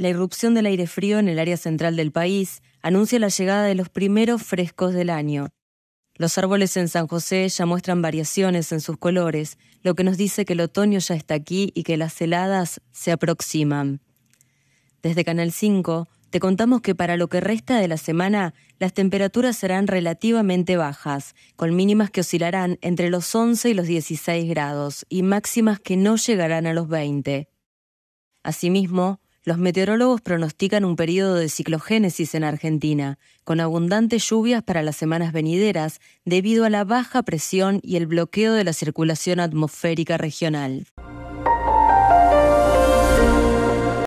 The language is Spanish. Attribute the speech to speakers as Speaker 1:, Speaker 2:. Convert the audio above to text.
Speaker 1: La irrupción del aire frío en el área central del país anuncia la llegada de los primeros frescos del año. Los árboles en San José ya muestran variaciones en sus colores, lo que nos dice que el otoño ya está aquí y que las heladas se aproximan. Desde Canal 5 te contamos que para lo que resta de la semana las temperaturas serán relativamente bajas, con mínimas que oscilarán entre los 11 y los 16 grados y máximas que no llegarán a los 20. Asimismo, los meteorólogos pronostican un periodo de ciclogénesis en Argentina, con abundantes lluvias para las semanas venideras debido a la baja presión y el bloqueo de la circulación atmosférica regional.